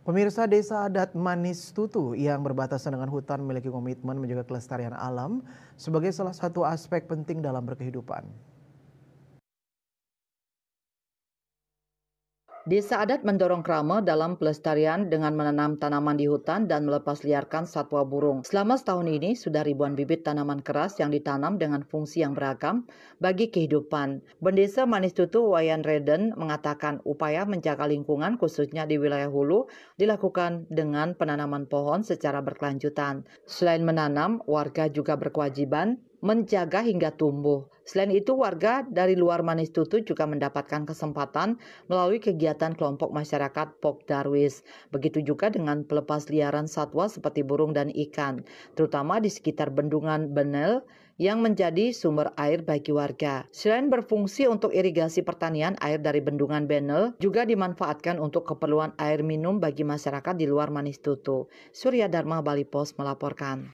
Pemirsa Desa Adat Manis Tutu yang berbatasan dengan hutan memiliki komitmen menjaga kelestarian alam sebagai salah satu aspek penting dalam berkehidupan. Desa adat mendorong kerama dalam pelestarian dengan menanam tanaman di hutan dan melepas liarkan satwa burung. Selama setahun ini, sudah ribuan bibit tanaman keras yang ditanam dengan fungsi yang beragam bagi kehidupan. Bendesa Manis Tutu Wayan Reden mengatakan upaya menjaga lingkungan khususnya di wilayah hulu dilakukan dengan penanaman pohon secara berkelanjutan. Selain menanam, warga juga berkewajiban menjaga hingga tumbuh. Selain itu, warga dari luar Manistutu juga mendapatkan kesempatan melalui kegiatan kelompok masyarakat Pok Darwis. Begitu juga dengan pelepas liaran satwa seperti burung dan ikan, terutama di sekitar bendungan Benel yang menjadi sumber air bagi warga. Selain berfungsi untuk irigasi pertanian, air dari bendungan Benel juga dimanfaatkan untuk keperluan air minum bagi masyarakat di luar Manistutu. Surya Dharma Bali Pos melaporkan.